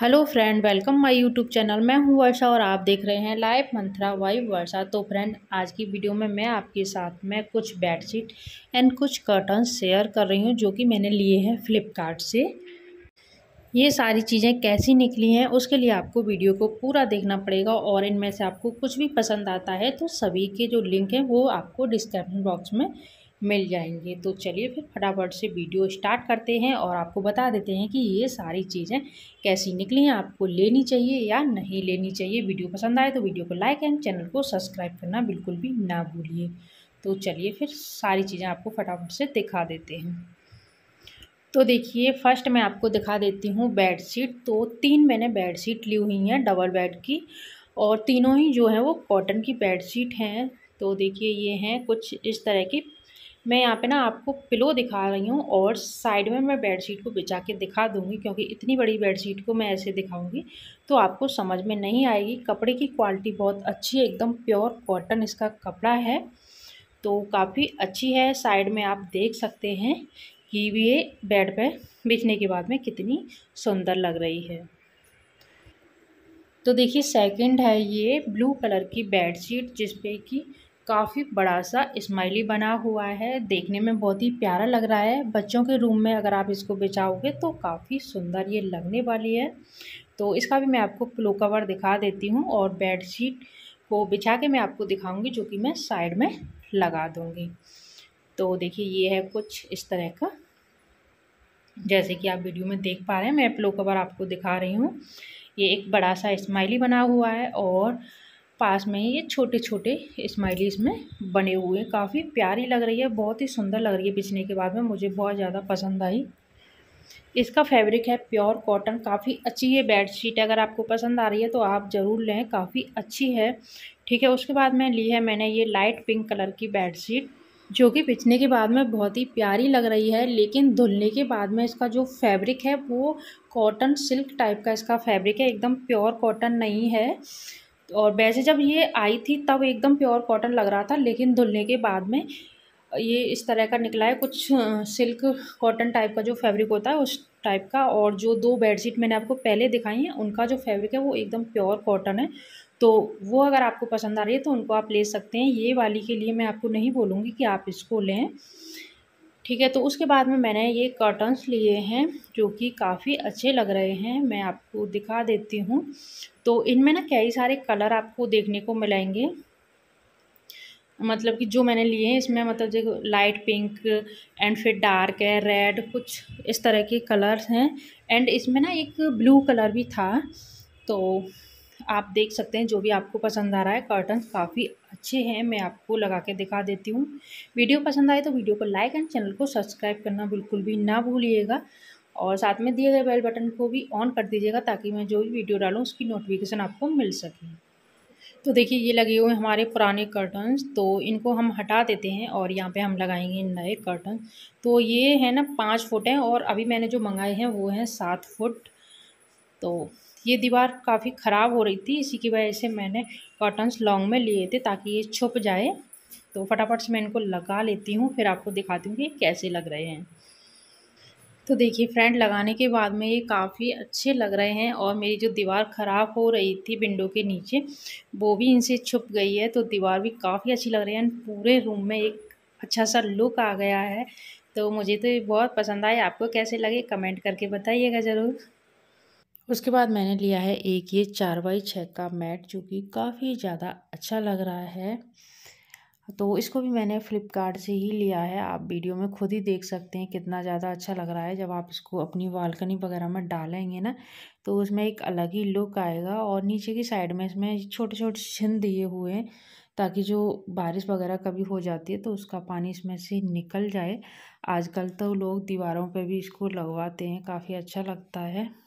hello friend welcome my YouTube channel मैं हूं वर्षा और आप देख रहे हैं लाइव मंथरा वाइव वर्षा तो फ्रेंड आज की वीडियो में मैं आपके साथ में कुछ बेडशीट एंड कुछ कर्टन शेयर कर रही हूं जो कि मैंने लिए हैं फ्लिपकार्ट से ये सारी चीज़ें कैसी निकली हैं उसके लिए आपको वीडियो को पूरा देखना पड़ेगा और इनमें से आपको कुछ भी पसंद आता है तो सभी के जो लिंक हैं वो आपको डिस्क्रिप्शन बॉक्स में मिल जाएंगे तो चलिए फिर फटाफट से वीडियो स्टार्ट करते हैं और आपको बता देते हैं कि ये सारी चीज़ें कैसी निकली हैं आपको लेनी चाहिए या नहीं लेनी चाहिए वीडियो पसंद आए तो वीडियो को लाइक एंड चैनल को सब्सक्राइब करना बिल्कुल भी ना भूलिए तो चलिए फिर सारी चीज़ें आपको फटाफट से दिखा देते हैं तो देखिए फर्स्ट मैं आपको दिखा देती हूँ बेड शीट तो तीन मैंने बेड शीट ली हुई हैं डबल बेड की और तीनों ही जो है वो कॉटन की बेड शीट हैं तो देखिए ये हैं कुछ इस तरह की मैं यहाँ पे ना आपको पिलो दिखा रही हूँ और साइड में मैं बेडशीट को बिछा के दिखा दूँगी क्योंकि इतनी बड़ी बेडशीट को मैं ऐसे दिखाऊँगी तो आपको समझ में नहीं आएगी कपड़े की क्वालिटी बहुत अच्छी है एकदम प्योर कॉटन इसका कपड़ा है तो काफ़ी अच्छी है साइड में आप देख सकते हैं कि ये बेड पर बिछने के बाद में कितनी सुंदर लग रही है तो देखिए सेकंड है ये ब्लू कलर की बेडशीट जिसपे कि काफी बड़ा सा स्माइली बना हुआ है देखने में बहुत ही प्यारा लग रहा है बच्चों के रूम में अगर आप इसको बिछाओगे तो काफ़ी सुंदर ये लगने वाली है तो इसका भी मैं आपको पिलो कवर दिखा देती हूँ और बेड शीट को बिछा के मैं आपको दिखाऊंगी जो कि मैं साइड में लगा दूँगी तो देखिए ये है कुछ इस तरह का जैसे कि आप वीडियो में देख पा रहे हैं मैं पिलो कवर आपको दिखा रही हूँ ये एक बड़ा सा स्माइली बना हुआ है और पास में ही ये छोटे छोटे स्माइली इसमें बने हुए हैं काफ़ी प्यारी लग रही है बहुत ही सुंदर लग रही है बिछने के बाद में मुझे बहुत ज़्यादा पसंद आई इसका फैब्रिक है प्योर कॉटन काफ़ी अच्छी ये बेडशीट अगर आपको पसंद आ रही है तो आप ज़रूर लें काफ़ी अच्छी है ठीक है उसके बाद में ली है मैंने ये लाइट पिंक कलर की बेडशीट जो कि बिछने के बाद में बहुत ही प्यारी लग रही है लेकिन धुलने के बाद में इसका जो फैब्रिक है वो कॉटन सिल्क टाइप का इसका फैब्रिक है एकदम प्योर कॉटन नहीं है और वैसे जब ये आई थी तब एकदम प्योर कॉटन लग रहा था लेकिन धुलने के बाद में ये इस तरह का निकला है कुछ सिल्क कॉटन टाइप का जो फैब्रिक होता है उस टाइप का और जो दो बेडशीट मैंने आपको पहले दिखाई हैं उनका जो फैब्रिक है वो एकदम प्योर कॉटन है तो वो अगर आपको पसंद आ रही है तो उनको आप ले सकते हैं ये वाली के लिए मैं आपको नहीं बोलूँगी कि आप इसको लें ठीक है तो उसके बाद में मैंने ये कर्टन्स लिए हैं जो कि काफ़ी अच्छे लग रहे हैं मैं आपको दिखा देती हूँ तो इनमें ना कई सारे कलर आपको देखने को मिलेंगे मतलब कि जो मैंने लिए हैं इसमें मतलब जो लाइट पिंक एंड फिर डार्क है रेड कुछ इस तरह के कलर्स हैं एंड इसमें ना एक ब्लू कलर भी था तो आप देख सकते हैं जो भी आपको पसंद आ रहा है कर्टन काफ़ी अच्छे हैं मैं आपको लगा के दिखा देती हूँ वीडियो पसंद आए तो वीडियो को लाइक एंड चैनल को सब्सक्राइब करना बिल्कुल भी ना भूलिएगा और साथ में दिए गए बेल बटन को भी ऑन कर दीजिएगा ताकि मैं जो भी वीडियो डालूँ उसकी नोटिफिकेशन आपको मिल सके तो देखिए ये लगे हुए हमारे पुराने कर्टन्स तो इनको हम हटा देते हैं और यहाँ पे हम लगाएंगे नए कर्टन तो ये है ना पाँच फुट हैं और अभी मैंने जो मंगाए हैं वो हैं सात फुट तो ये दीवार काफ़ी ख़राब हो रही थी इसी की वजह से मैंने कॉटन्स लॉन्ग में लिए थे ताकि ये छुप जाए तो फटाफट से मैं इनको लगा लेती हूँ फिर आपको दिखाती हूँ कि कैसे लग रहे हैं तो देखिए फ्रेंड लगाने के बाद में ये काफ़ी अच्छे लग रहे हैं और मेरी जो दीवार ख़राब हो रही थी विंडो के नीचे वो भी इनसे छुप गई है तो दीवार भी काफ़ी अच्छी लग रही है पूरे रूम में एक अच्छा सा लुक आ गया है तो मुझे तो ये बहुत पसंद आए आपको कैसे लगे कमेंट करके बताइएगा ज़रूर उसके बाद मैंने लिया है एक ये चार बाई छः का मैट जो कि काफ़ी ज़्यादा अच्छा लग रहा है तो इसको भी मैंने फ़्लिपकार्ट से ही लिया है आप वीडियो में खुद ही देख सकते हैं कितना ज़्यादा अच्छा लग रहा है जब आप इसको अपनी बालकनी वगैरह में डालेंगे ना तो उसमें एक अलग ही लुक आएगा और नीचे की साइड में इसमें छोटे छोटे छिन दिए हुए हैं ताकि जो बारिश वगैरह कभी हो जाती है तो उसका पानी इसमें से निकल जाए आजकल तो लोग दीवारों पर भी इसको लगवाते हैं काफ़ी अच्छा लगता है